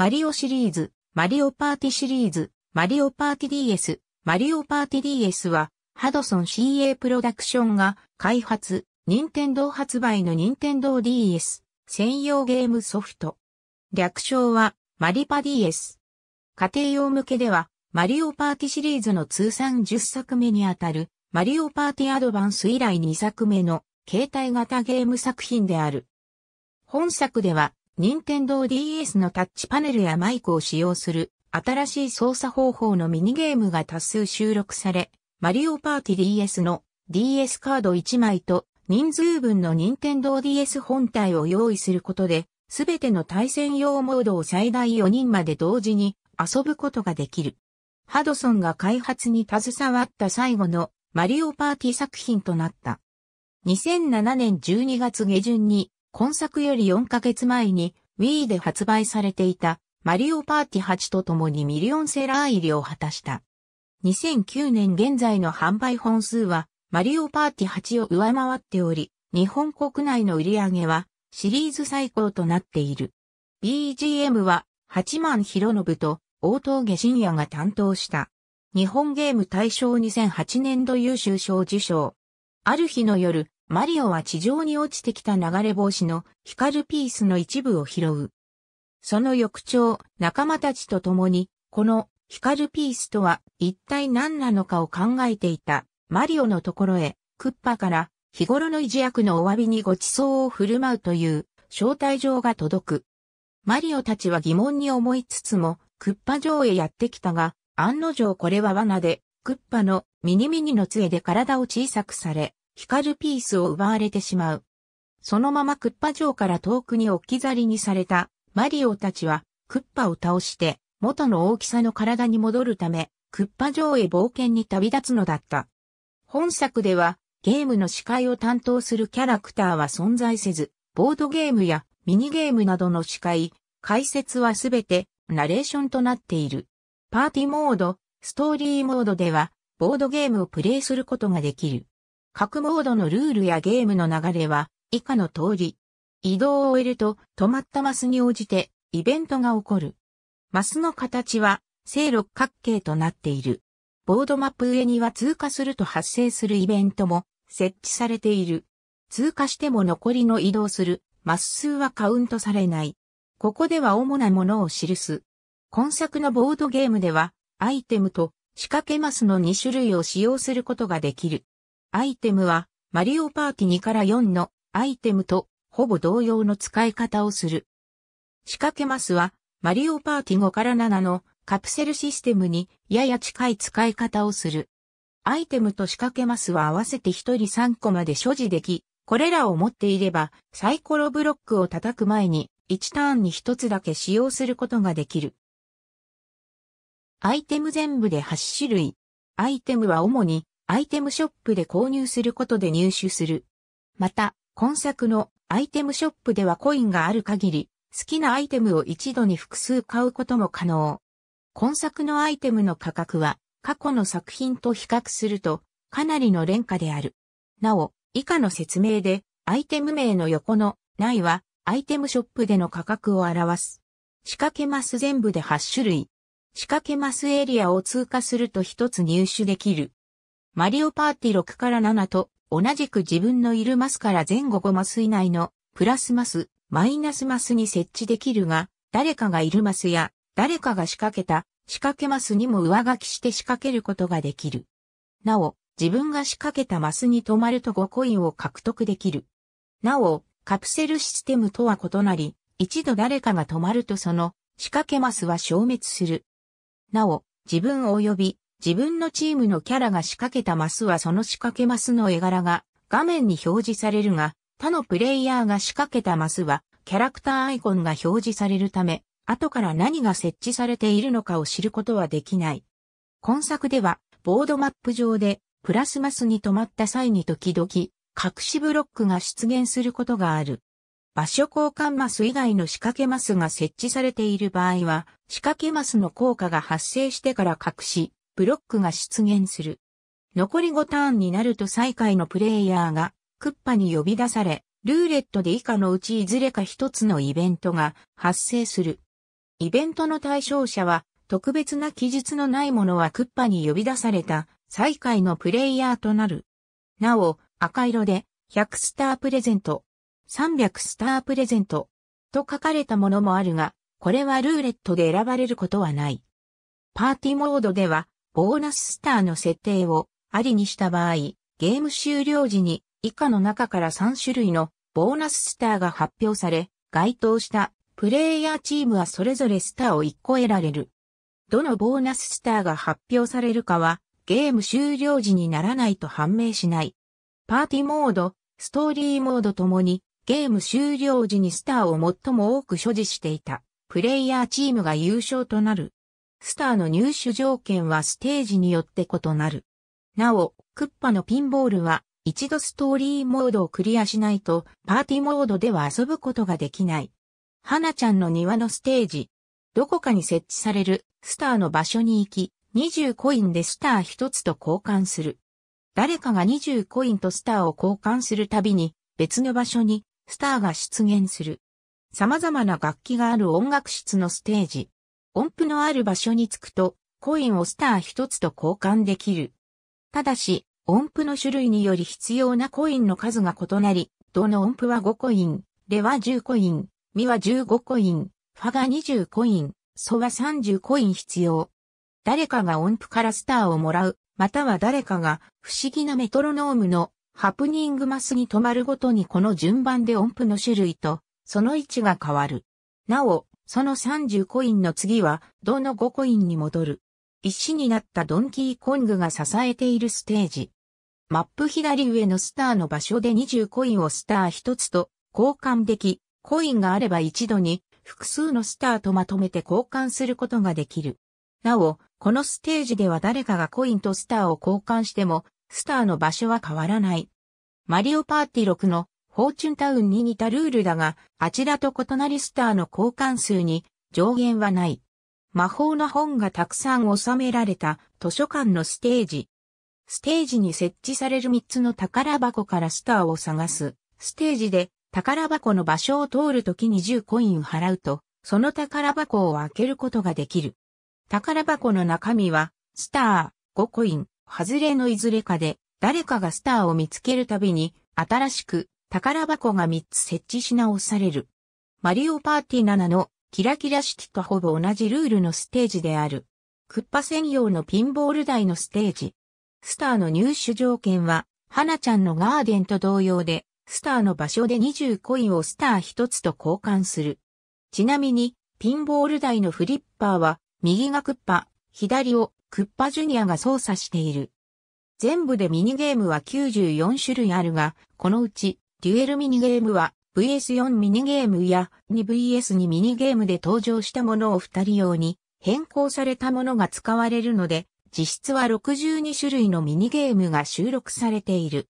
マリオシリーズ、マリオパーティシリーズ、マリオパーティ DS、マリオパーティ DS は、ハドソン CA プロダクションが開発、任天堂発売の任天堂 DS 専用ゲームソフト。略称はマリパ DS。家庭用向けではマリオパーティシリーズの通算10作目にあたるマリオパーティアドバンス以来2作目の携帯型ゲーム作品である。本作では任天堂 DS のタッチパネルやマイクを使用する新しい操作方法のミニゲームが多数収録され、マリオパーティ DS の DS カード1枚と人数分の任天堂 DS 本体を用意することで、すべての対戦用モードを最大4人まで同時に遊ぶことができる。ハドソンが開発に携わった最後のマリオパーティ作品となった。2007年12月下旬に今作より4ヶ月前に Wii で発売されていたマリオパーティ8と共にミリオンセラー入りを果たした。2009年現在の販売本数はマリオパーティ8を上回っており、日本国内の売り上げはシリーズ最高となっている。BGM は八万博信と大峠信也が担当した。日本ゲーム大賞2008年度優秀賞受賞。ある日の夜、マリオは地上に落ちてきた流れ星の光るピースの一部を拾う。その翌朝、仲間たちと共に、この光るピースとは一体何なのかを考えていたマリオのところへ、クッパから日頃の維持役のお詫びにご馳走を振る舞うという招待状が届く。マリオたちは疑問に思いつつも、クッパ城へやってきたが、案の定これは罠で、クッパのミニミニの杖で体を小さくされ、光るピースを奪われてしまう。そのままクッパ城から遠くに置き去りにされたマリオたちはクッパを倒して元の大きさの体に戻るためクッパ城へ冒険に旅立つのだった。本作ではゲームの司会を担当するキャラクターは存在せず、ボードゲームやミニゲームなどの司会、解説はすべてナレーションとなっている。パーティーモード、ストーリーモードではボードゲームをプレイすることができる。各モードのルールやゲームの流れは以下の通り。移動を終えると止まったマスに応じてイベントが起こる。マスの形は正六角形となっている。ボードマップ上には通過すると発生するイベントも設置されている。通過しても残りの移動するマス数はカウントされない。ここでは主なものを記す。今作のボードゲームではアイテムと仕掛けマスの2種類を使用することができる。アイテムは、マリオパーティ2から4のアイテムとほぼ同様の使い方をする。仕掛けマスは、マリオパーティ5から7のカプセルシステムにやや近い使い方をする。アイテムと仕掛けマスは合わせて1人3個まで所持でき、これらを持っていればサイコロブロックを叩く前に1ターンに1つだけ使用することができる。アイテム全部で8種類。アイテムは主にアイテムショップで購入することで入手する。また、今作のアイテムショップではコインがある限り、好きなアイテムを一度に複数買うことも可能。今作のアイテムの価格は過去の作品と比較するとかなりの廉価である。なお、以下の説明でアイテム名の横のないはアイテムショップでの価格を表す。仕掛けマス全部で8種類。仕掛けマスエリアを通過すると1つ入手できる。マリオパーティ6から7と同じく自分のいるマスから前後5マス以内のプラスマス、マイナスマスに設置できるが、誰かがいるマスや誰かが仕掛けた仕掛けマスにも上書きして仕掛けることができる。なお、自分が仕掛けたマスに止まると5コインを獲得できる。なお、カプセルシステムとは異なり、一度誰かが止まるとその仕掛けマスは消滅する。なお、自分及び自分のチームのキャラが仕掛けたマスはその仕掛けマスの絵柄が画面に表示されるが、他のプレイヤーが仕掛けたマスはキャラクターアイコンが表示されるため、後から何が設置されているのかを知ることはできない。今作では、ボードマップ上でプラスマスに止まった際に時々、隠しブロックが出現することがある。場所交換マス以外の仕掛けマスが設置されている場合は、仕掛けマスの効果が発生してから隠し、ブロックが出現する。残り5ターンになると最下位のプレイヤーがクッパに呼び出され、ルーレットで以下のうちいずれか一つのイベントが発生する。イベントの対象者は特別な記述のないものはクッパに呼び出された最下位のプレイヤーとなる。なお、赤色で100スタープレゼント、300スタープレゼントと書かれたものもあるが、これはルーレットで選ばれることはない。パーティモードではボーナススターの設定をありにした場合、ゲーム終了時に以下の中から3種類のボーナススターが発表され、該当したプレイヤーチームはそれぞれスターを1個得られる。どのボーナススターが発表されるかは、ゲーム終了時にならないと判明しない。パーティーモード、ストーリーモードともに、ゲーム終了時にスターを最も多く所持していた、プレイヤーチームが優勝となる。スターの入手条件はステージによって異なる。なお、クッパのピンボールは、一度ストーリーモードをクリアしないと、パーティーモードでは遊ぶことができない。花ちゃんの庭のステージ。どこかに設置されるスターの場所に行き、20コインでスター1つと交換する。誰かが20コインとスターを交換するたびに、別の場所にスターが出現する。様々な楽器がある音楽室のステージ。音符のある場所に着くと、コインをスター一つと交換できる。ただし、音符の種類により必要なコインの数が異なり、どの音符は5コイン、レは10コイン、ミは15コイン、ファが20コイン、ソは30コイン必要。誰かが音符からスターをもらう、または誰かが不思議なメトロノームのハプニングマスに止まるごとにこの順番で音符の種類とその位置が変わる。なお、その30コインの次は、どの5コインに戻る。石になったドンキーコングが支えているステージ。マップ左上のスターの場所で20コインをスター1つと交換でき、コインがあれば一度に複数のスターとまとめて交換することができる。なお、このステージでは誰かがコインとスターを交換しても、スターの場所は変わらない。マリオパーティ6のフォーチュンタウンに似たルールだが、あちらと異なりスターの交換数に上限はない。魔法の本がたくさん収められた図書館のステージ。ステージに設置される3つの宝箱からスターを探す。ステージで宝箱の場所を通るときに10コイン払うと、その宝箱を開けることができる。宝箱の中身は、スター、5コイン、外れのいずれかで、誰かがスターを見つけるたびに、新しく宝箱が3つ設置し直される。マリオパーティー7のキラキラ式とほぼ同じルールのステージである。クッパ専用のピンボール台のステージ。スターの入手条件は、花ちゃんのガーデンと同様で、スターの場所で20コインをスター1つと交換する。ちなみに、ピンボール台のフリッパーは、右がクッパ、左をクッパジュニアが操作している。全部でミニゲームは94種類あるが、このうちデュエルミニゲームは VS4 ミニゲームや 2VS2 ミニゲームで登場したものを2人用に変更されたものが使われるので、実質は62種類のミニゲームが収録されている。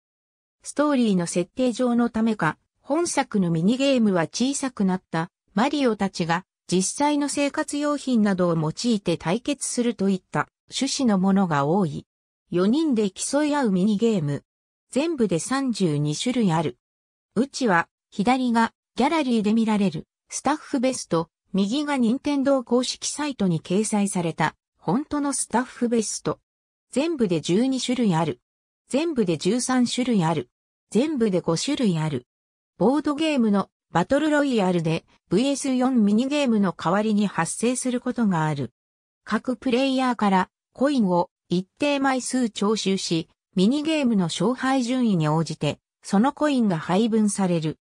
ストーリーの設定上のためか、本作のミニゲームは小さくなったマリオたちが実際の生活用品などを用いて対決するといった趣旨のものが多い。4人で競い合うミニゲーム。全部で32種類ある。うちは、左がギャラリーで見られるスタッフベスト、右が任天堂公式サイトに掲載された本当のスタッフベスト。全部で12種類ある。全部で13種類ある。全部で5種類ある。ボードゲームのバトルロイヤルで VS4 ミニゲームの代わりに発生することがある。各プレイヤーからコインを一定枚数徴収し、ミニゲームの勝敗順位に応じてそのコインが配分される。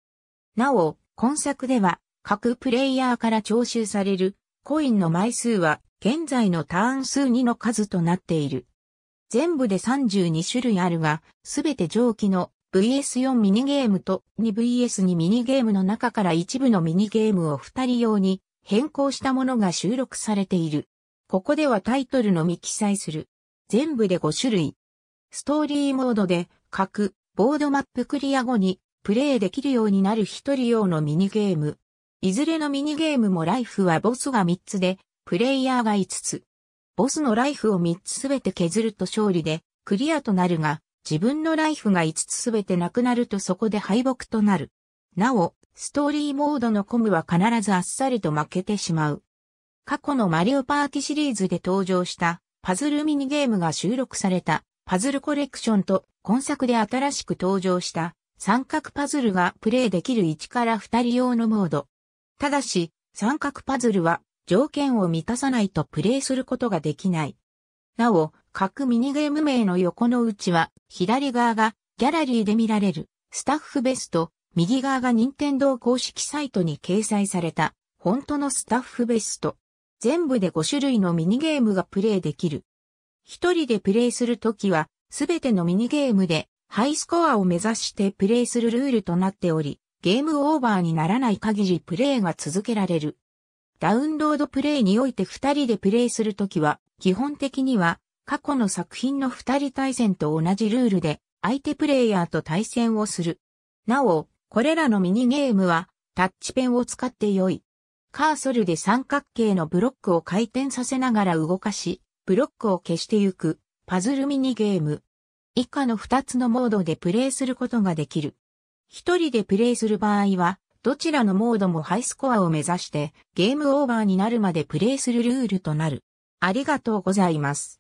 なお、今作では、各プレイヤーから徴収される、コインの枚数は、現在のターン数2の数となっている。全部で32種類あるが、すべて上記の VS4 ミニゲームと 2VS2 ミニゲームの中から一部のミニゲームを2人用に変更したものが収録されている。ここではタイトルのみ記載する。全部で5種類。ストーリーモードで各ボードマップクリア後にプレイできるようになる一人用のミニゲーム。いずれのミニゲームもライフはボスが3つで、プレイヤーが5つ。ボスのライフを3つすべて削ると勝利で、クリアとなるが、自分のライフが5つすべてなくなるとそこで敗北となる。なお、ストーリーモードのコムは必ずあっさりと負けてしまう。過去のマリオパーティシリーズで登場したパズルミニゲームが収録されたパズルコレクションと今作で新しく登場した三角パズルがプレイできる1から2人用のモード。ただし、三角パズルは条件を満たさないとプレイすることができない。なお、各ミニゲーム名の横のうちは、左側がギャラリーで見られるスタッフベスト、右側が任天堂公式サイトに掲載された、本当のスタッフベスト。全部で5種類のミニゲームがプレイできる。一人でプレイするときは、すべてのミニゲームで、ハイスコアを目指してプレイするルールとなっており、ゲームオーバーにならない限りプレイが続けられる。ダウンロードプレイにおいて二人でプレイするときは、基本的には、過去の作品の二人対戦と同じルールで、相手プレイヤーと対戦をする。なお、これらのミニゲームは、タッチペンを使って良い。カーソルで三角形のブロックを回転させながら動かし、ブロックを消してゆく、パズルミニゲーム。以下の2つのモードでプレイすることができる。1人でプレイする場合は、どちらのモードもハイスコアを目指して、ゲームオーバーになるまでプレイするルールとなる。ありがとうございます。